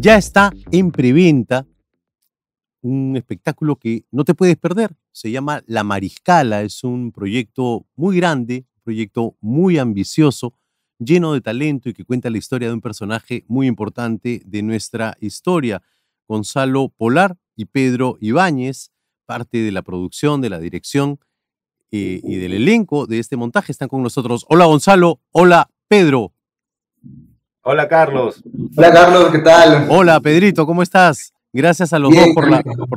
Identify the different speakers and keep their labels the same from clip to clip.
Speaker 1: Ya está en preventa un espectáculo que no te puedes perder. Se llama La Mariscala. Es un proyecto muy grande, un proyecto muy ambicioso, lleno de talento y que cuenta la historia de un personaje muy importante de nuestra historia. Gonzalo Polar y Pedro Ibáñez, parte de la producción, de la dirección eh, y del elenco de este montaje, están con nosotros. Hola Gonzalo, hola Pedro,
Speaker 2: Hola Carlos. Hola
Speaker 1: Carlos, ¿qué tal? Hola Pedrito, ¿cómo estás? Gracias a los dos por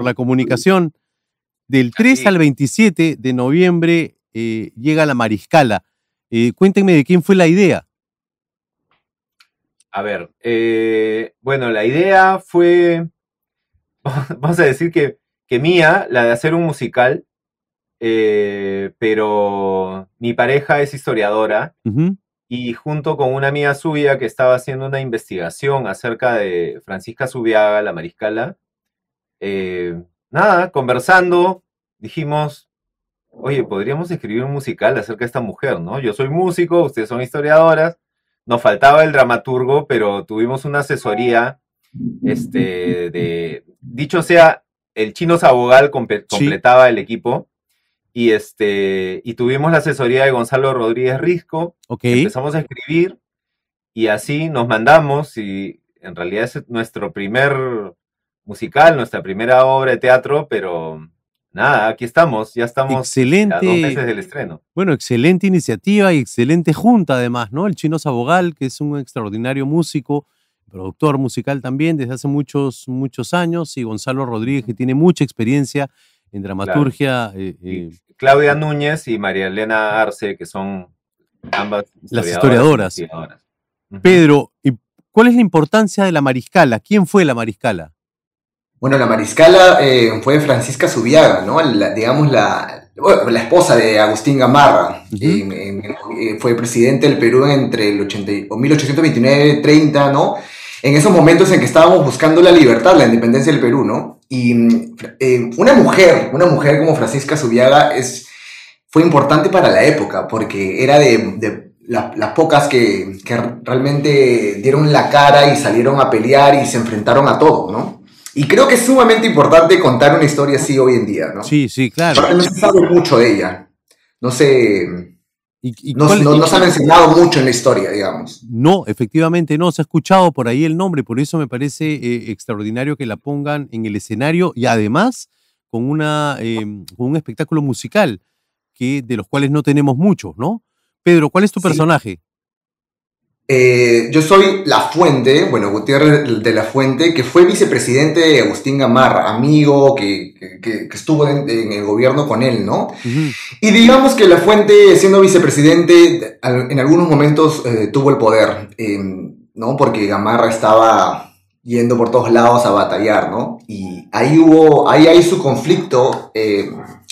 Speaker 1: la, comunicación. Del 3 al 27 de noviembre eh, llega la Mariscala. Eh, cuéntenme de quién fue la idea.
Speaker 2: A ver, eh, bueno, la idea fue, vamos a decir que, que mía, la de hacer un musical, pero mi pareja es historiadora y junto con una amiga suya que estaba haciendo una investigación acerca de Francisca Subiaga, la mariscala, eh, nada, conversando, dijimos, oye, podríamos escribir un musical acerca de esta mujer, ¿no? Yo soy músico, ustedes son historiadoras, nos faltaba el dramaturgo, pero tuvimos una asesoría, este, de, dicho sea, el chino Sabogal completaba el equipo y, este, y tuvimos la asesoría de Gonzalo Rodríguez Risco. Empezamos a escribir y así nos mandamos y en realidad es nuestro primer musical, nuestra primera obra de teatro, pero nada, aquí estamos, ya estamos a dos meses del estreno.
Speaker 1: Bueno, excelente iniciativa y excelente junta además, ¿no? El chino Sabogal, que es un extraordinario músico, productor musical también desde hace muchos, muchos años, y Gonzalo Rodríguez, que tiene mucha experiencia en dramaturgia eh, eh,
Speaker 2: Claudia Núñez y María Elena Arce, que son ambas las historiadoras.
Speaker 1: Pedro, ¿y ¿cuál es la importancia de la mariscala? ¿Quién fue la mariscala?
Speaker 3: Bueno, la mariscala eh, fue Francisca Subiaga, ¿no? La, digamos, la, la esposa de Agustín Gamarra. Eh, fue presidente del Perú entre el 1829, 30, ¿no? En esos momentos en que estábamos buscando la libertad, la independencia del Perú, ¿no? Y eh, una mujer, una mujer como Francisca Subiaga fue importante para la época porque era de, las pocas que, realmente dieron la cara y salieron a pelear y se enfrentaron a todo, ¿no? Y creo que es sumamente importante contar una historia así hoy en día, ¿no? Sí, sí, claro. no se sabe mucho de ella. No sé nos, no, nos han enseñado mucho en la historia, digamos.
Speaker 1: No, efectivamente no, se ha escuchado por ahí el nombre, por eso me parece eh, extraordinario que la pongan en el escenario y además con, una, em, con un espectáculo musical que, de los cuales no tenemos muchos, ¿no? Pedro, ¿cuál es tu personaje?
Speaker 3: Eh, yo soy La Fuente, bueno, Gutiérrez de La Fuente, que fue vicepresidente de Agustín Gamarra, amigo que, estuvo en, el gobierno con él, ¿no? Y digamos que La Fuente, siendo vicepresidente, en algunos momentos eh, tuvo el poder, eh, ¿no? Porque Gamarra estaba yendo por todos lados a batallar, ¿no? Y ahí hubo, ahí hay su conflicto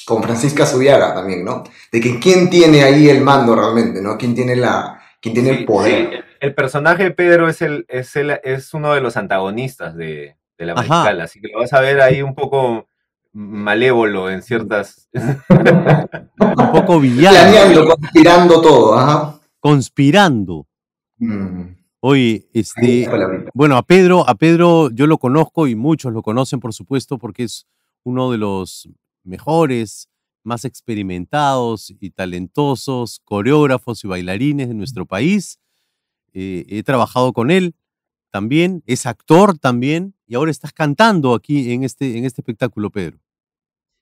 Speaker 3: con Francisca Subiaga también, ¿no? De que quién tiene ahí el mando realmente, ¿no? ¿Quién tiene la quién tiene el poder
Speaker 2: el personaje de Pedro es, el, es, es uno de los antagonistas de, la musical, así que lo vas a ver ahí un poco malévolo en ciertas.
Speaker 1: un poco villano. conspirando todo, ajá. Conspirando. Hoy mm. este, bueno, a Pedro, a Pedro yo lo conozco y muchos lo conocen, por supuesto, porque es uno de los mejores, más experimentados y talentosos coreógrafos y bailarines de nuestro país. Eh, he trabajado con él también, es actor también, y ahora estás cantando aquí en este, en este espectáculo,
Speaker 3: Pedro.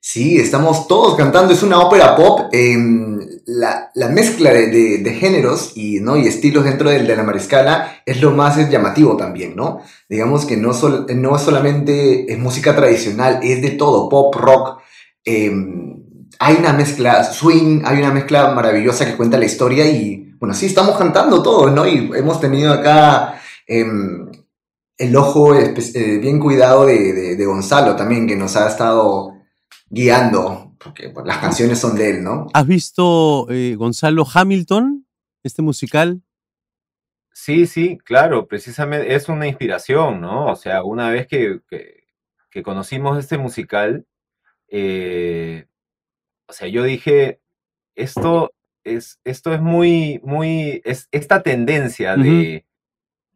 Speaker 3: Sí, estamos todos cantando, es una ópera pop. Em, la, mezcla de, géneros y, ¿no? y estilos dentro del de la mariscala es lo más llamativo también, ¿no? Digamos que no, sol, no solamente es música tradicional, es de todo, pop, rock. Em, hay una mezcla swing, hay una mezcla maravillosa que cuenta la historia y bueno, sí, estamos cantando todo ¿no? Y hemos tenido acá em, el ojo eh, bien cuidado de, Gonzalo también, que nos ha estado guiando, porque las canciones son de él, ¿no?
Speaker 1: ¿Has visto, eh, Gonzalo, Hamilton, este musical?
Speaker 3: Sí, sí, claro,
Speaker 2: precisamente es una inspiración, ¿no? O sea, una vez que, conocimos este musical, eh, o sea, yo dije, esto, esto es muy, muy, esta tendencia de,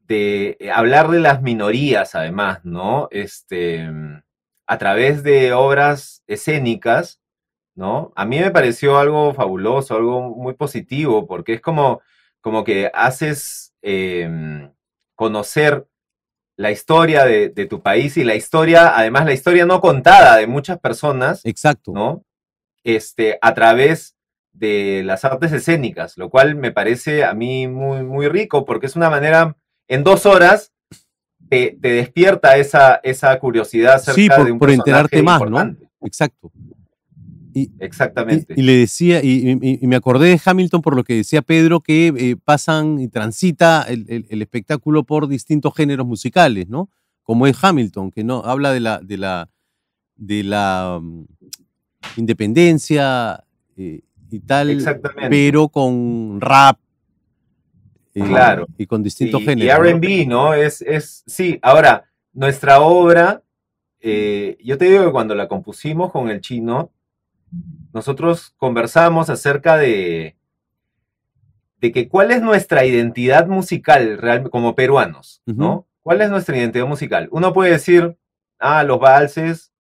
Speaker 2: de eh, hablar de las minorías, además, ¿no? Este, mm, a través de obras escénicas, ¿no? A mí me pareció algo fabuloso, algo muy positivo, porque es como, como que haces eh, mm, conocer la historia de, tu país y la historia, además la historia no contada de muchas personas. Exacto. ¿No? Este, a través de las artes escénicas, lo cual me parece a mí muy, muy rico porque es una manera, en dos horas, te, despierta esa, curiosidad por, enterarte más, ¿no?
Speaker 1: Exacto. Y, Exactamente. Y, le decía, y, me acordé de Hamilton por lo que decía Pedro, que eh, pasan y transita el, espectáculo por distintos géneros musicales, ¿no? Como es Hamilton, que no habla de la, de la, de la mm, independencia eh, y tal, pero con rap. Y, eh, claro. Y con distintos géneros. Y RB,
Speaker 2: ¿no? Es, es, sí, ahora, nuestra obra, eh, yo te digo que cuando la compusimos con el chino, nosotros conversamos acerca de, de que cuál es nuestra identidad musical real, como peruanos, ¿no? ¿Cuál es nuestra identidad musical? Uno puede decir, ah, los valses,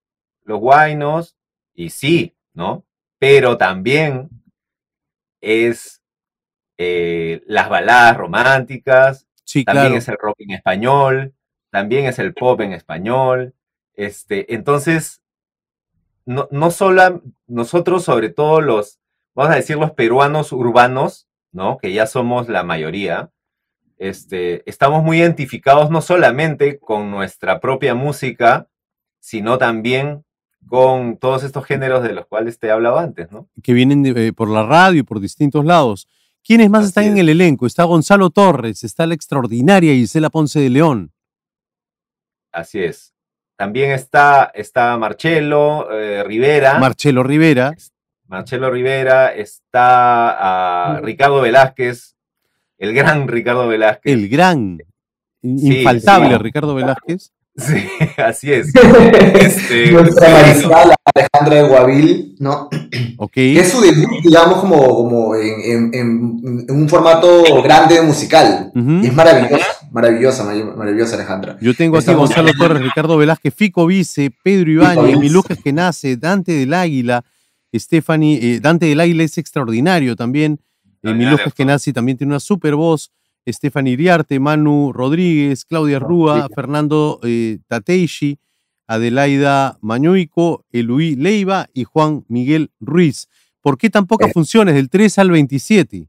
Speaker 2: los guainos, y sí, ¿no? Pero también es eh, las baladas románticas, también es el rock en español, también es el pop en español. Este, entonces, no, no nosotros, sobre todo los, vamos a decir, los peruanos urbanos, ¿no? Que ya somos la mayoría, este, estamos muy identificados no solamente con nuestra propia música, sino también con todos estos géneros de los cuales te he hablado antes, ¿no?
Speaker 1: Que vienen eh, por la radio y por distintos lados. ¿Quiénes más están en el elenco? Está Gonzalo Torres, está la extraordinaria Gisela Ponce de León.
Speaker 2: Así es. También está, está Marcelo eh, Rivera. Marcelo Rivera. Marcelo Rivera, está ah, mm. Ricardo Velázquez, el gran Ricardo Velázquez. El
Speaker 1: gran,
Speaker 3: infaltable
Speaker 1: Ricardo Velázquez. Sí,
Speaker 2: así es. Este, Nuestra
Speaker 3: pues, Alejandra de Guavil, ¿no? Okay. Es su debut, digamos, como, como en, un formato grande musical. es maravillosa, maravillosa, maravillosa Alejandra. Yo tengo aquí Gonzalo Torres,
Speaker 1: Ricardo Velázquez, Fico Vice, Pedro Ibáñez, Mi Lucas que nace, Dante del Águila, Stephanie, eh, Dante del Águila es extraordinario también. Eh, Mi que nace también tiene una super voz. Estefan Iriarte, Manu Rodríguez, Claudia Rúa, Fernando eh, Tateishi, Adelaida Mañuico, Eluí Leiva y Juan Miguel Ruiz. ¿Por qué tan pocas eh. funciones del 3 al 27?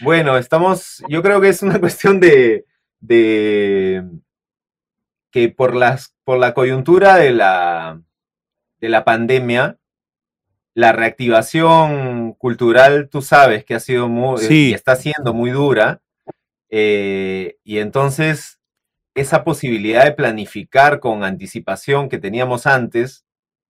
Speaker 2: Bueno, estamos, yo creo que es una cuestión de, de que por, las, por la coyuntura de la, de la pandemia, la reactivación cultural, tú sabes que ha sido muy, eh, sí. está siendo muy dura, eh, y entonces esa posibilidad de planificar con anticipación que teníamos antes,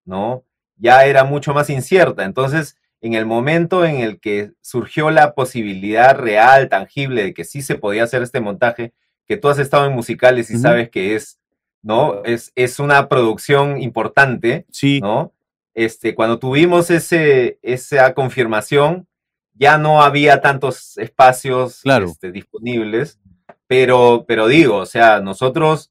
Speaker 2: ¿no? Ya era mucho más incierta. Entonces, en el momento en el que surgió la posibilidad real, tangible, de que sí se podía hacer este montaje, que tú has estado en musicales y sabes que es, ¿no? Es, es una producción importante, sí. ¿no? este, cuando tuvimos ese, esa confirmación, ya no había tantos espacios este, disponibles, pero, pero digo, o sea, nosotros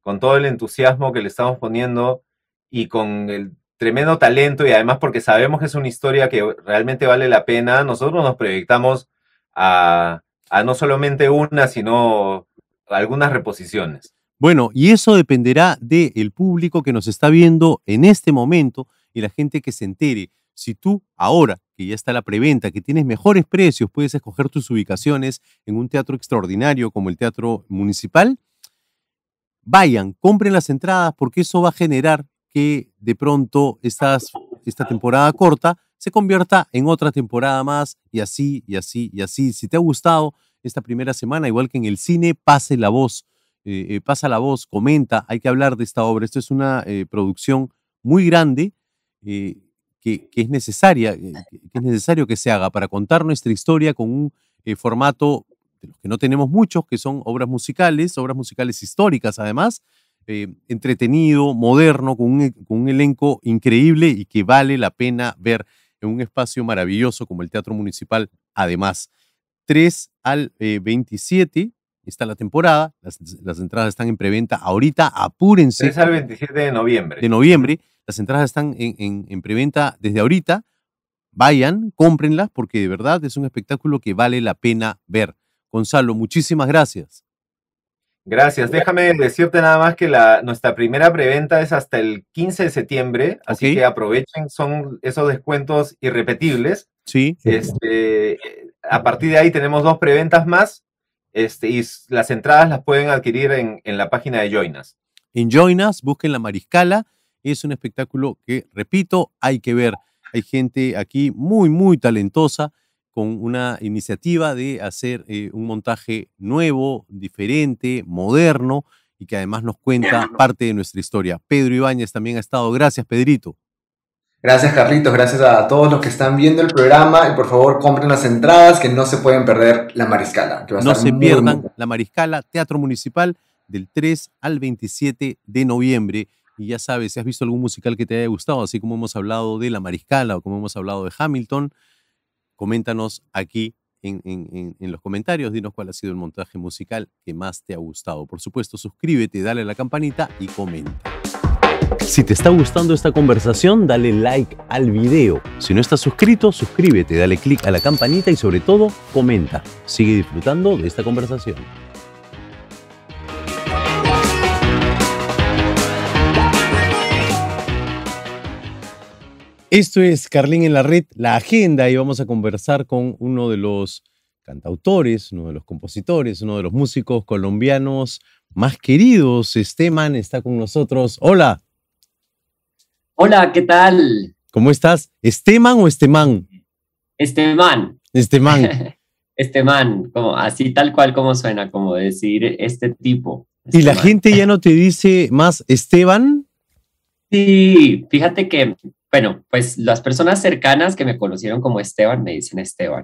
Speaker 2: con todo el entusiasmo que le estamos poniendo y con el tremendo talento y además porque sabemos que es una historia que realmente vale la pena, nosotros nos proyectamos a, no solamente una, sino algunas reposiciones.
Speaker 1: Bueno, y eso dependerá del el público que nos está viendo en este momento y la gente que se entere. Si tú ahora, que ya está la preventa, que tienes mejores precios, puedes escoger tus ubicaciones en un teatro extraordinario como el Teatro Municipal, vayan, compren las entradas porque eso va a generar que de pronto esta temporada corta se convierta en otra temporada más y así, y así, y así. Si te ha gustado esta primera semana, igual que en el cine, pase la voz, eh, eh, pasa la voz, comenta, hay que hablar de esta obra. Esto es una eh, producción muy grande eh, que, que, es necesaria, eh, ah. que es necesario que se haga para contar nuestra historia con un eh, formato de los que no tenemos muchos, que son obras musicales, obras musicales históricas además, entretenido, moderno, con un, e, con un, elenco increíble y que vale la pena ver en un espacio maravilloso como el Teatro Municipal, además. 3 al 27 está la temporada, las, entradas están en preventa ahorita, apúrense. 3 al 27 de noviembre. De noviembre. Las entradas están en, preventa desde ahorita. Vayan, cómprenlas porque de verdad es un espectáculo que vale la pena ver. Gonzalo, muchísimas gracias.
Speaker 2: Gracias. Déjame decirte nada más que la, nuestra primera preventa es hasta el 15 de septiembre, así que aprovechen, son esos descuentos irrepetibles. Sí. Este, a partir de ahí tenemos dos preventas más este, y las entradas las pueden adquirir en, en la página de Joinas.
Speaker 1: En Joinas, busquen la Mariscala es un espectáculo que, repito, hay que ver. Hay gente aquí muy, muy talentosa con una iniciativa de hacer eh, un montaje nuevo, diferente, moderno y que además nos cuenta parte de nuestra historia. Pedro Ibáñez también ha estado. Gracias,
Speaker 3: Pedrito. Gracias, Carlitos. Gracias a todos los que están viendo el programa. Y por favor, compren las entradas que no se pueden perder la Mariscala. Que no se pierdan la Mariscala, Teatro
Speaker 1: Municipal, del 3 al 27 de noviembre. Y ya sabes, si has visto algún musical que te haya gustado, así como hemos hablado de La Mariscala o como hemos hablado de Hamilton, coméntanos aquí en, los comentarios, dinos cuál ha sido el montaje musical que más te ha gustado. Por supuesto, suscríbete, dale a la campanita y comenta. Si te está gustando esta conversación, dale like al video. Si no estás suscrito, suscríbete, dale click a la campanita y sobre todo, comenta. Sigue disfrutando de esta conversación. Esto es Carlín en la Red, la agenda, y vamos a conversar con uno de los cantautores, uno de los compositores, uno de los músicos colombianos más queridos. Esteban está con nosotros. Hola. Hola, ¿qué tal? ¿Cómo estás? ¿Esteman o Esteman?
Speaker 4: Esteban.
Speaker 1: Esteman.
Speaker 4: Esteman, como, así tal cual como suena, como decir este tipo.
Speaker 1: ¿Y la gente ya no te dice más Esteban? Sí,
Speaker 4: fíjate que bueno, pues las personas cercanas que me conocieron como Esteban me dicen Esteban.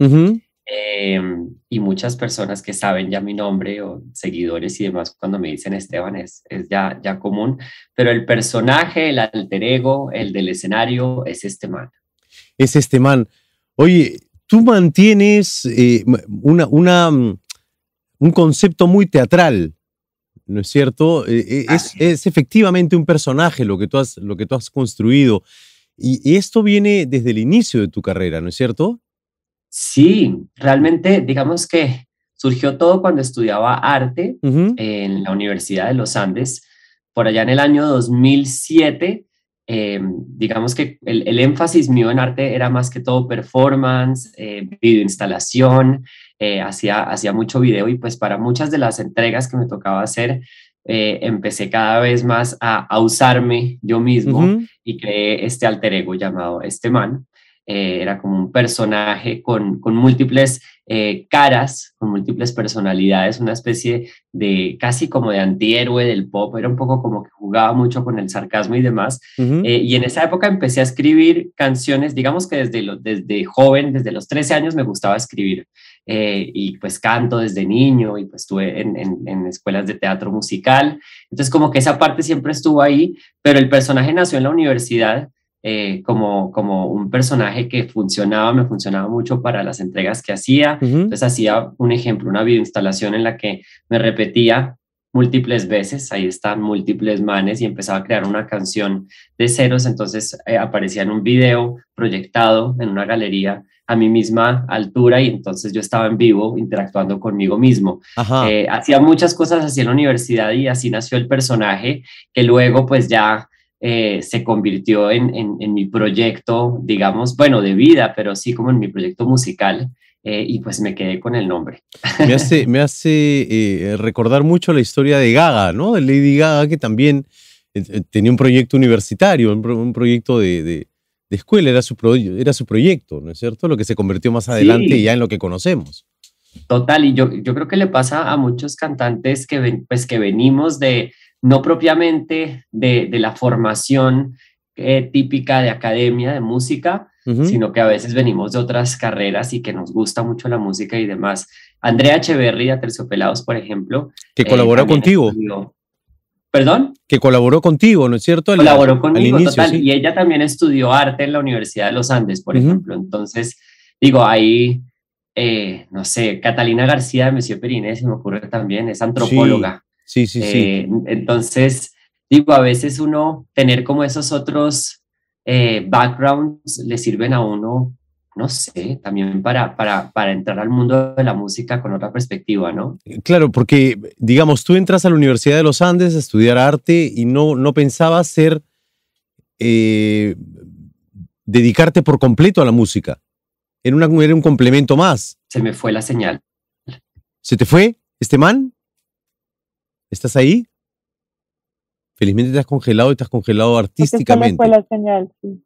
Speaker 4: Em, y muchas personas que saben ya mi nombre o seguidores y demás, cuando me dicen Esteban es, es ya, ya común, pero el personaje, el alter ego, el del escenario es este man.
Speaker 1: Es este man. Oye, tú mantienes eh, una, mm, un concepto muy teatral, ¿no es cierto? Eh, eh, es, es, efectivamente un personaje lo que tú has, lo que tú has construido. Y esto viene desde el inicio de tu carrera, ¿no es cierto?
Speaker 4: Sí, realmente digamos que surgió todo cuando estudiaba arte en la Universidad de los Andes, por allá en el año 2007. Eh, digamos que el, énfasis mío en arte era más que todo performance, eh, videoinstalación, eh, hacía, hacía mucho video y pues para muchas de las entregas que me tocaba hacer, eh, empecé cada vez más a, usarme yo mismo y creé este alter ego llamado Este Man. Eh, era como un personaje con, múltiples eh, caras, con múltiples personalidades, una especie de casi como de antihéroe del pop, era un poco como que jugaba mucho con el sarcasmo y demás. y en esa época empecé a escribir canciones, digamos que desde, lo, desde joven, desde los 13 años me gustaba escribir. Eh, y pues canto desde niño y pues estuve en, escuelas de teatro musical. Entonces como que esa parte siempre estuvo ahí, pero el personaje nació en la universidad eh, como, un personaje que funcionaba, me funcionaba mucho para las entregas que hacía. Entonces hacía un ejemplo, una videoinstalación en la que me repetía múltiples veces, ahí están múltiples manes y empezaba a crear una canción de ceros, entonces eh, aparecía en un video proyectado en una galería a mi misma altura y entonces yo estaba en vivo interactuando conmigo mismo. Eh, hacía muchas cosas así en la universidad y así nació el personaje que luego pues ya eh, se convirtió en, en, mi proyecto, digamos, bueno, de vida, pero sí como en mi proyecto musical. Eh, y pues me quedé con el nombre.
Speaker 1: Me hace, me hace recordar mucho la historia de Gaga, ¿no? De Lady Gaga, que también tenía un proyecto universitario, un, proyecto de de escuela, era su, era su proyecto, ¿no es cierto? Lo que se convirtió más adelante ya en
Speaker 4: lo que conocemos. Total, y yo, creo que le pasa a muchos cantantes que, pues, que venimos de, no propiamente de, la formación eh, típica de academia de música, sino que a veces venimos de otras carreras y que nos gusta mucho la música y demás. Andrea Echeverría, Terciopelados, por ejemplo. Que colabora eh, contigo.
Speaker 1: ¿Perdón? Que colaboró contigo, ¿no es cierto? colaboró conmigo, Y
Speaker 4: ella también estudió arte en la Universidad de los Andes, por ejemplo. Entonces, digo, ahí, eh, no sé, Catalina García de Monsieur Periné, se me ocurre también, es antropóloga. Sí, sí, sí. Eh, entonces, digo, a veces uno tener como esos otros eh, backgrounds le sirven a uno no sé, también para, para, entrar al mundo de la música con otra perspectiva, ¿no?
Speaker 1: Claro, porque digamos, tú entras a la Universidad de los Andes a estudiar arte y no, no pensabas ser, eh, dedicarte por completo a la música. Era, una, era un complemento más. Se me
Speaker 4: fue la señal.
Speaker 1: ¿Se te fue, este man? ¿Estás ahí? Felizmente te has congelado y te has congelado artísticamente. Se me fue
Speaker 4: la señal, sí.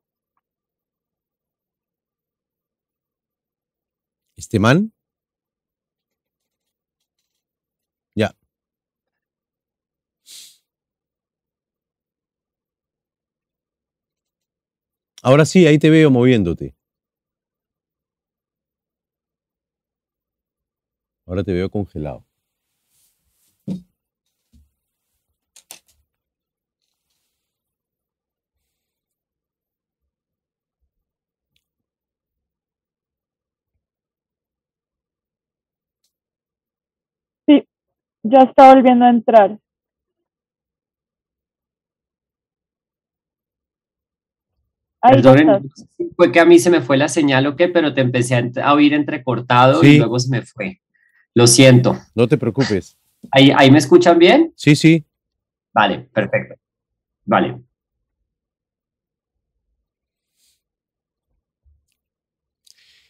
Speaker 1: este man. Ya. Ahora sí, ahí te veo moviéndote. Ahora te veo congelado.
Speaker 4: Ya está volviendo a entrar. Ahí fue que a mí se me fue la señal o qué, pero te empecé a, oír entrecortado y luego se me fue. Lo siento. No te preocupes. ¿Ahí, ¿Ahí me escuchan bien? Sí, sí. Vale, perfecto. Vale.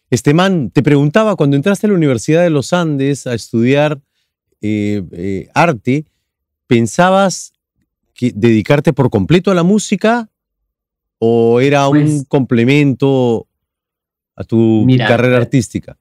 Speaker 1: Esteban, te preguntaba, cuando entraste a la Universidad de los Andes a estudiar eh, eh, arte, ¿pensabas que dedicarte por completo a la música o era un pues complemento a tu carrera artística?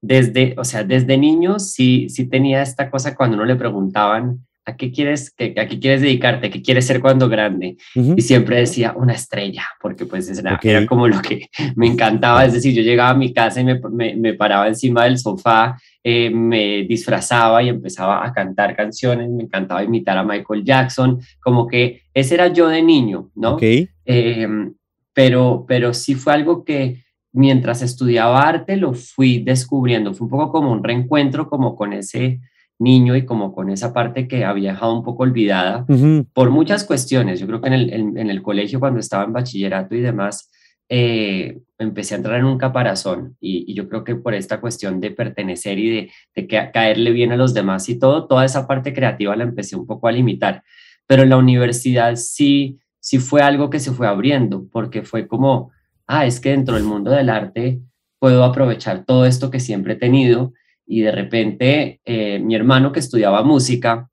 Speaker 4: Desde, o sea, desde niño sí, sí tenía esta cosa cuando no le preguntaban ¿a qué quieres, a qué quieres dedicarte? ¿Qué quieres ser cuando grande? Y siempre decía una estrella, porque pues era, como lo que me encantaba. Es decir, yo llegaba a mi casa y me paraba encima del sofá eh, me disfrazaba y empezaba a cantar canciones, me encantaba imitar a Michael Jackson, como que ese era yo de niño, ¿no? ok em, pero, pero sí fue algo que mientras estudiaba arte lo fui descubriendo, fue un poco como un reencuentro, como con ese niño y como con esa parte que había dejado un poco olvidada por muchas cuestiones. Yo creo que en el, colegio, cuando estaba en bachillerato y demás, eh, empecé a entrar en un caparazón y, yo creo que por esta cuestión de pertenecer y de, caerle bien a los demás y todo, toda esa parte creativa la empecé un poco a limitar. Pero en la universidad sí, sí fue algo que se fue abriendo, porque fue como, ah, es que dentro del mundo del arte puedo aprovechar todo esto que siempre he tenido y de repente eh, mi hermano que estudiaba música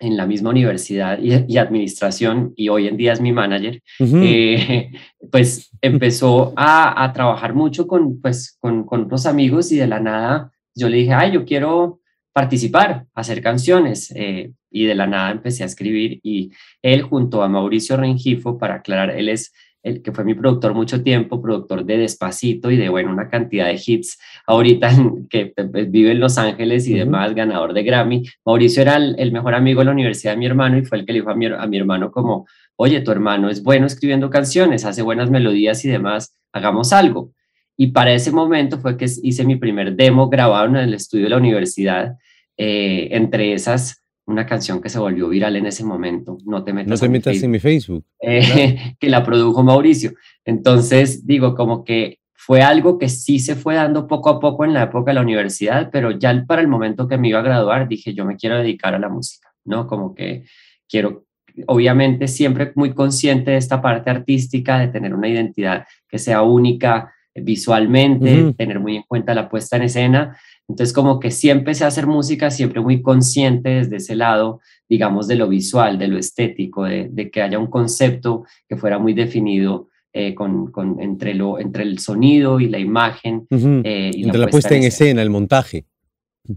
Speaker 4: en la misma universidad y, administración, y hoy en día es mi manager, eh, pues empezó a, trabajar mucho con, pues, con, con, unos amigos y de la nada yo le dije, ay, yo quiero participar, hacer canciones. Eh, y de la nada empecé a escribir y él junto a Mauricio Rengifo, para aclarar, él es el que fue mi productor mucho tiempo, productor de Despacito y de, bueno, una cantidad de hits ahorita que eh, pues, vive en Los Ángeles y demás, ganador de Grammy. Mauricio era el, mejor amigo de la universidad de mi hermano y fue el que le dijo a mi, hermano como, oye, tu hermano es bueno escribiendo canciones, hace buenas melodías y demás, hagamos algo. Y para ese momento fue que hice mi primer demo grabado en el estudio de la universidad. Eh, entre esas una canción que se volvió viral en ese momento, No te metas, en, mi Facebook, eh, que la produjo Mauricio. Entonces, digo, como que fue algo que sí se fue dando poco a poco en la época de la universidad, pero ya para el momento que me iba a graduar dije, yo me quiero dedicar a la música, ¿no? Como que quiero, obviamente siempre muy consciente de esta parte artística, de tener una identidad que sea única visualmente, tener muy en cuenta la puesta en escena, entonces, como que sí empecé a hacer música siempre muy consciente desde ese lado, digamos, de lo visual, de lo estético, de, que haya un concepto que fuera muy definido eh, con, con, entre, lo, entre el sonido y la imagen. Eh, y entre la, puesta en escena, el montaje.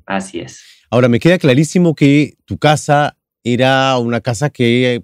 Speaker 4: Así es.
Speaker 1: Ahora, me queda clarísimo que tu casa era una casa que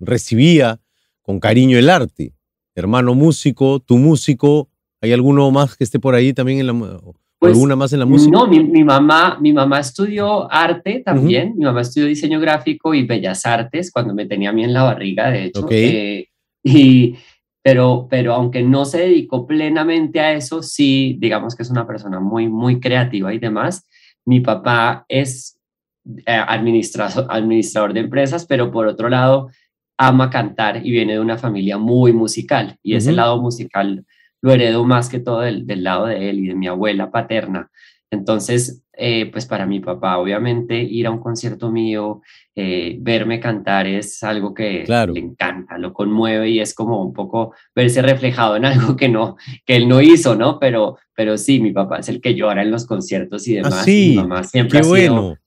Speaker 1: recibía con cariño el arte. Hermano músico, tu músico, ¿hay alguno más que esté por ahí también en la pues, ¿Alguna más en la música? No,
Speaker 4: mi, mamá, mi mamá estudió arte también, mi mamá estudió diseño gráfico y bellas artes cuando me tenía a mí en la barriga, de hecho. Eh, y, pero, pero aunque no se dedicó plenamente a eso, sí, digamos que es una persona muy, muy creativa y demás. Mi papá es eh, administrador de empresas, pero por otro lado ama cantar y viene de una familia muy musical y ese lado musical lo heredo más que todo del, del lado de él y de mi abuela paterna. Entonces, eh, pues para mi papá, obviamente, ir a un concierto mío, eh, verme cantar es algo que claro. le encanta, lo conmueve y es como un poco verse reflejado en algo que no, que él no hizo, ¿no? Pero, pero sí, mi papá es el que llora en los conciertos y demás. mi mamá siempre ha sido,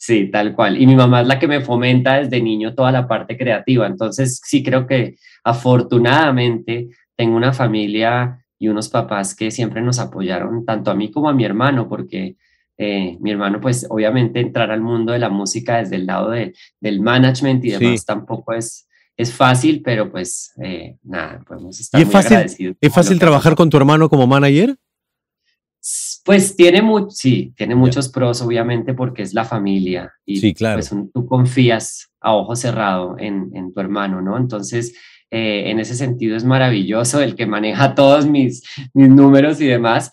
Speaker 4: Sí, tal cual. Y mi mamá es la que me fomenta desde niño toda la parte creativa. Entonces, sí creo que afortunadamente tengo una familia y unos papás que siempre nos apoyaron, tanto a mí como a mi hermano, porque eh, mi hermano, pues obviamente entrar al mundo de la música desde el lado del management y demás tampoco es, es fácil, pero pues eh, nada, podemos estar muy fácil, ¿Es fácil trabajar
Speaker 1: con tu hermano como manager?
Speaker 4: Pues tiene, mucho sí, tiene muchos pros, obviamente, porque es la familia y claro. Pues, tú confías a ojo cerrado en tu hermano, ¿no? Entonces, eh, en ese sentido es maravilloso, el que maneja todos mis, mis números y demás.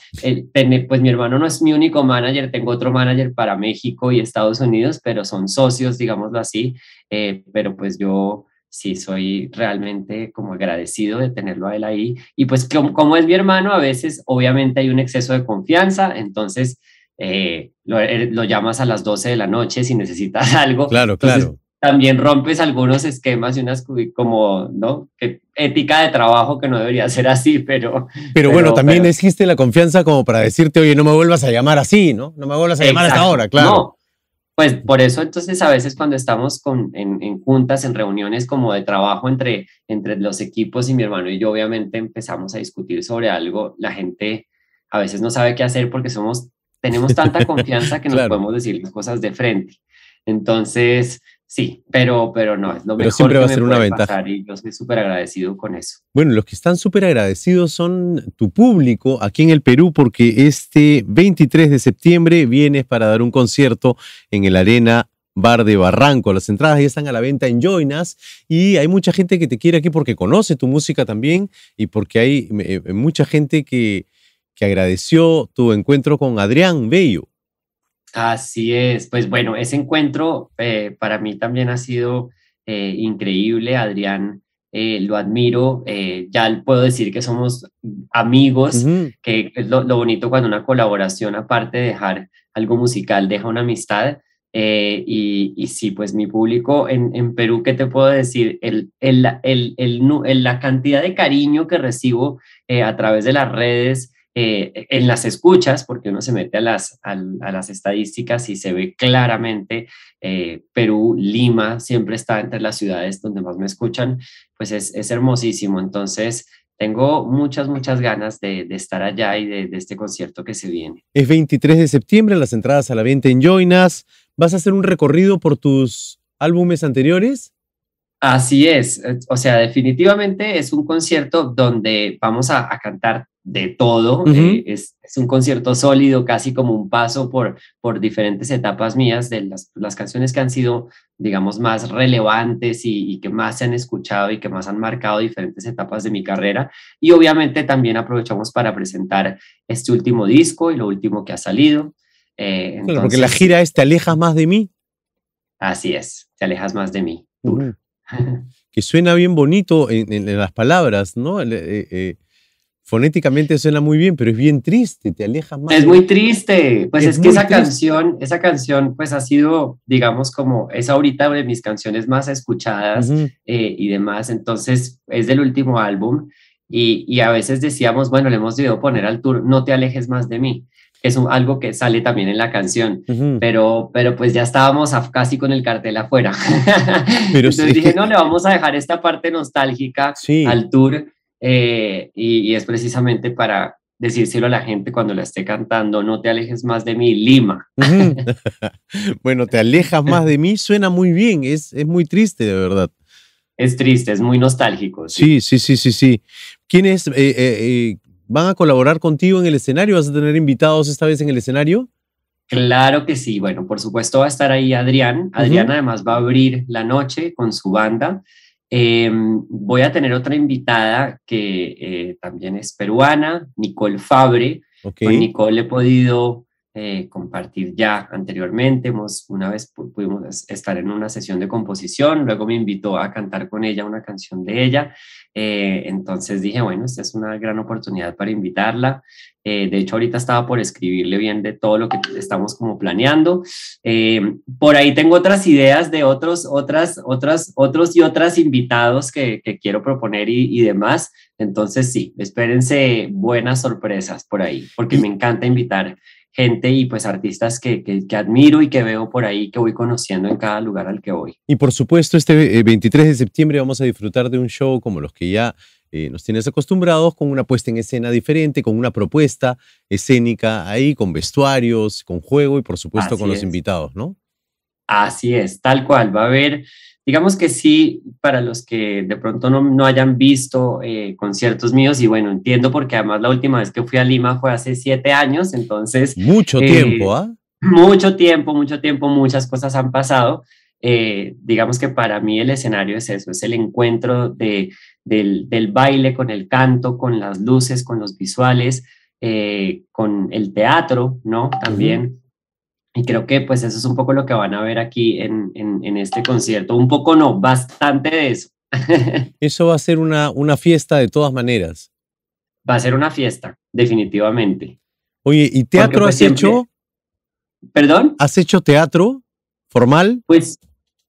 Speaker 4: pues mi hermano no es mi único manager, tengo otro manager para México y Estados Unidos, pero son socios, digámoslo así. Eh, pero pues yo sí soy realmente como agradecido de tenerlo a él ahí. Y pues como, es mi hermano, a veces obviamente hay un exceso de confianza, entonces... Eh, lo, llamas a las 12 de la noche si necesitas algo. Claro, claro también rompes algunos esquemas y unas como, ¿no? ética de trabajo que no debería ser así, pero... Pero, bueno, también
Speaker 1: existe la confianza como para decirte, oye, no me vuelvas a llamar así, ¿no?
Speaker 4: No me vuelvas a llamar hasta ahora, claro. No. Pues por eso entonces a veces cuando estamos con, en, en, juntas, en reuniones como de trabajo entre, entre los equipos y mi hermano y yo obviamente empezamos a discutir sobre algo, la gente a veces no sabe qué hacer porque somos, tenemos tanta confianza que nos podemos decir las cosas de frente. Entonces, Sí, pero, pero no, es lo mejor que una puede Pasar y yo estoy súper agradecido con eso.
Speaker 1: Bueno, los que están súper agradecidos son tu público aquí en el Perú, porque este 23 de septiembre vienes para dar un concierto en el Arena Bar de Barranco. Las entradas ya están a la venta en Joinas y hay mucha gente que te quiere aquí porque conoce tu música también y porque hay eh, eh, mucha gente que, que agradeció tu encuentro con Adrián Bello.
Speaker 4: Así es, pues bueno, ese encuentro eh, para mí también ha sido eh, increíble, Adrián. Eh, lo admiro, ya puedo decir que somos amigos, que es lo, bonito cuando una colaboración, aparte de dejar algo musical, deja una amistad. Y, sí, pues mi público en, Perú, ¿qué te puedo decir? El, el, la cantidad de cariño que recibo a través de las redes, eh, en las escuchas, porque uno se mete a las, a, las estadísticas y se ve claramente eh, Perú, Lima, siempre está entre las ciudades donde más me escuchan, pues es, hermosísimo. Entonces, tengo muchas, muchas ganas de, estar allá y de, este concierto que se viene.
Speaker 1: Es 23 de septiembre, las entradas a la venta en Joinas. ¿Vas a hacer un recorrido por
Speaker 4: tus álbumes anteriores? Así es, eh, o sea, definitivamente es un concierto donde vamos a cantar de todo. Eh, es, un concierto sólido, casi como un paso por, por diferentes etapas mías de las, canciones que han sido, digamos, más relevantes y, que más se han escuchado y que más han marcado diferentes etapas de mi carrera. Y obviamente también aprovechamos para presentar este último disco y lo último que ha salido. Eh, claro, porque la
Speaker 1: gira es Te alejas más de mí.
Speaker 4: Así es, te alejas más de mí.
Speaker 1: que suena bien bonito en, las palabras, ¿no? Eh, fonéticamente suena muy bien, pero es bien triste, te aleja
Speaker 4: más. Es muy triste, pues es, que esa canción, esa canción pues ha sido, digamos, como es ahorita una de mis canciones más escuchadas eh, y demás, entonces es del último álbum y, y, a veces decíamos, bueno, le hemos debido poner al tour, no te alejes más de mí. Es un, algo que sale también en la canción, pero, pero pues ya estábamos casi con el cartel afuera. pero Entonces dije, no, le vamos a dejar esta parte nostálgica al tour eh, y, es precisamente para decírselo a la gente cuando la esté cantando, no te alejes más de mí, Lima.
Speaker 1: bueno, te alejas más de mí, suena muy bien, es, es muy triste de verdad. Es triste, es muy nostálgico. Sí, sí, sí, sí, sí. ¿Quiénes eh, eh, van a colaborar contigo en el escenario? ¿Vas a tener
Speaker 4: invitados esta vez en el escenario? Claro que sí. Bueno, por supuesto va a estar ahí Adrián. Adrián además va a abrir la noche con su banda. Eh, voy a tener otra invitada que eh, también es peruana, Nicole Fabre. Con Nicole he podido eh, compartir ya anteriormente. Hemos, una vez pudimos estar en una sesión de composición, luego me invitó a cantar con ella una canción de ella. Eh, entonces dije, bueno, esta es una gran oportunidad para invitarla. Eh, de hecho, ahorita estaba por escribirle bien de todo lo que estamos como planeando. por ahí tengo otras ideas de otros, otras, otras, otros y otras invitados que, quiero proponer y, y demás. Entonces sí, espérense buenas sorpresas por ahí, porque me encanta invitar gente y pues artistas que, que, que, admiro y que veo por ahí, que voy conociendo en cada lugar al que voy.
Speaker 1: Y por supuesto, este 23 eh, de septiembre vamos a disfrutar de un show como los que ya eh, nos tienes acostumbrados, con una puesta en escena diferente, con una propuesta escénica ahí, con vestuarios, con juego y por supuesto con los invitados, ¿no?
Speaker 4: Así es, tal cual. Va a haber, digamos que sí, para los que de pronto no, no hayan visto eh, conciertos míos, y bueno, entiendo porque además la última vez que fui a Lima fue hace siete años, entonces... Mucho eh, tiempo, ¿ah? Mucho tiempo, mucho tiempo, muchas cosas han pasado. Eh, digamos que para mí el escenario es eso, es el encuentro de, del, del baile con el canto, con las luces, con los visuales. con el teatro, ¿no? También y creo que pues eso es un poco lo que van a ver aquí en, en, en este concierto. Un poco no, bastante de eso. eso va a ser una, una fiesta de todas maneras. Va a ser una fiesta, definitivamente. Oye, ¿y teatro pues, has hecho? ¿Perdón? ¿Has hecho teatro formal? Pues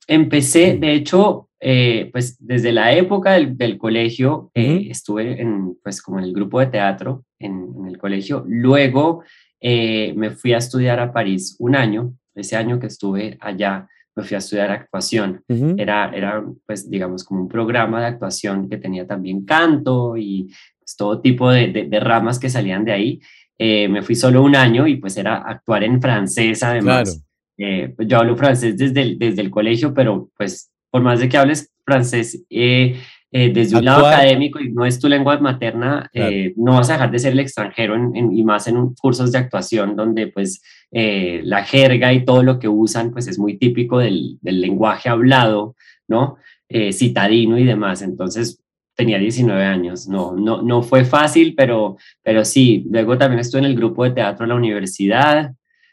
Speaker 4: empecé, de hecho, eh, pues desde la época del, del colegio eh, estuve en, pues como en el grupo de teatro en, en el colegio. Luego eh, me fui a estudiar a París un año. Ese año que estuve allá, me fui a estudiar actuación. era, era, pues, digamos, como un programa de actuación que tenía también canto y pues, todo tipo de, ramas que salían de ahí. Eh, me fui solo un año y pues era actuar en francés además. Eh, pues, yo hablo francés desde el, desde el colegio, pero pues por más de que hables francés, eh, eh, desde un lado académico y no es tu lengua materna, eh, no vas a dejar de ser el extranjero y más en un, cursos de actuación donde pues eh, la jerga y todo lo que usan pues es muy típico del, lenguaje hablado, ¿no? citadino y demás. Entonces, tenía 19 años. No, no, no fue fácil, pero, pero sí. Luego también estuve en el grupo de teatro de la universidad.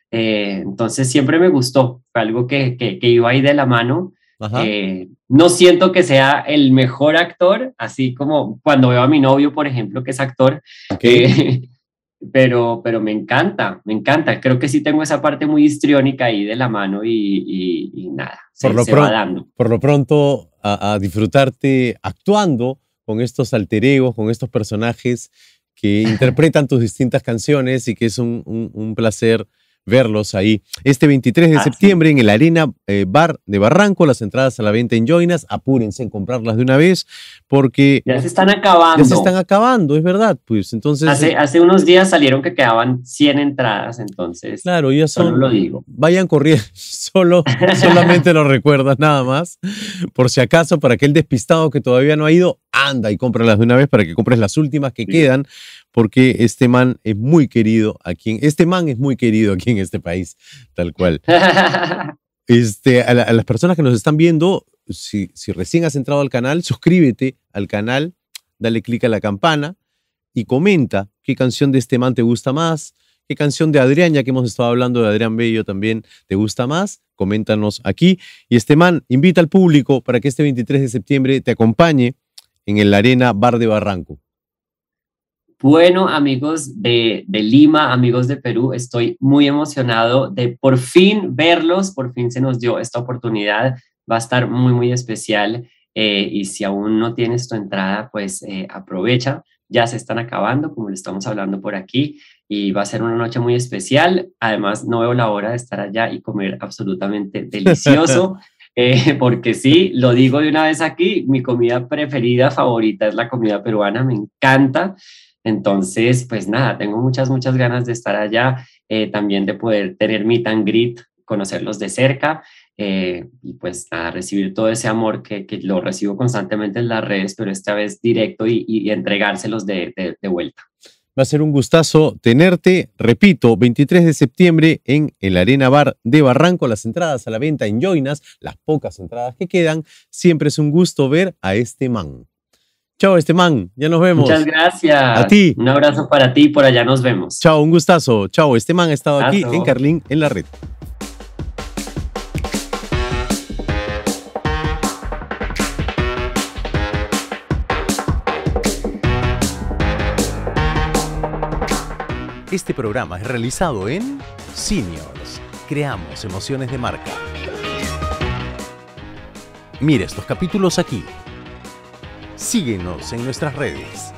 Speaker 4: entonces siempre me gustó. Fue algo que, que, que, iba ahí de la mano. Eh, no siento que sea el mejor actor, así como cuando veo a mi novio, por ejemplo, que es actor, eh, pero, pero me encanta, me encanta. Creo que sí tengo esa parte muy histriónica ahí de la mano y, nada, por lo pronto,
Speaker 1: Por lo pronto, a, disfrutarte actuando con estos alteregos, con estos personajes que interpretan tus distintas canciones y que es un placer verlos ahí. Este 23 de septiembre en el Arena eh, Bar de Barranco, las entradas a la venta en Joinas, apúrense en comprarlas de una vez porque... Ya se están acabando. Ya se están acabando, es verdad. Pues entonces... Hace, eh, unos días
Speaker 4: salieron que quedaban 100 entradas, entonces...
Speaker 1: Claro, yo Solo lo digo. Vayan corriendo, solo, solamente lo recuerdas nada más. Por si acaso, para aquel despistado que todavía no ha ido, anda y cómpralas de una vez para que compres las últimas que quedan porque este man es muy querido aquí. En, este man es muy querido aquí en este país, tal cual. Este, a, las personas que nos están viendo, si, si recién has entrado al canal, suscríbete al canal, dale clic a la campana y comenta qué canción de este man te gusta más, qué canción de Adrián, ya que hemos estado hablando de Adrián Bello también, te gusta más, coméntanos aquí. Y este man invita al público para que este 23 de septiembre te acompañe en el Arena Bar de Barranco.
Speaker 4: Bueno, amigos de, Lima, amigos de Perú, estoy muy emocionado de por fin verlos, por fin se nos dio esta oportunidad, va a estar muy, muy especial. Eh, y si aún no tienes tu entrada, pues eh, aprovecha, ya se están acabando, como le estamos hablando por aquí, y va a ser una noche muy especial. Además, no veo la hora de estar allá y comer absolutamente delicioso. Eh, porque sí, lo digo de una vez aquí, mi comida preferida, favorita es la comida peruana, me encanta. Entonces, pues nada, tengo muchas, muchas ganas de estar allá, eh, también de poder tener mi conocerlos de cerca eh, y pues a recibir todo ese amor que, lo recibo constantemente en las redes, pero esta vez directo y, entregárselos de, de vuelta.
Speaker 1: Va a ser un gustazo tenerte, repito, 23 de septiembre en el Arena Bar de Barranco, las entradas a la venta en Joinas, las pocas entradas que quedan. Siempre es un gusto ver a este man. Chao, Man, Ya nos vemos. Muchas gracias. A ti. Un abrazo
Speaker 4: para ti. Por allá nos vemos.
Speaker 1: Chao, un gustazo. Chao, Esteban ha estado aquí en Carlín, en la red. Este programa es realizado en Seniors. Creamos emociones de marca. Mira estos capítulos aquí. Síguenos en nuestras redes.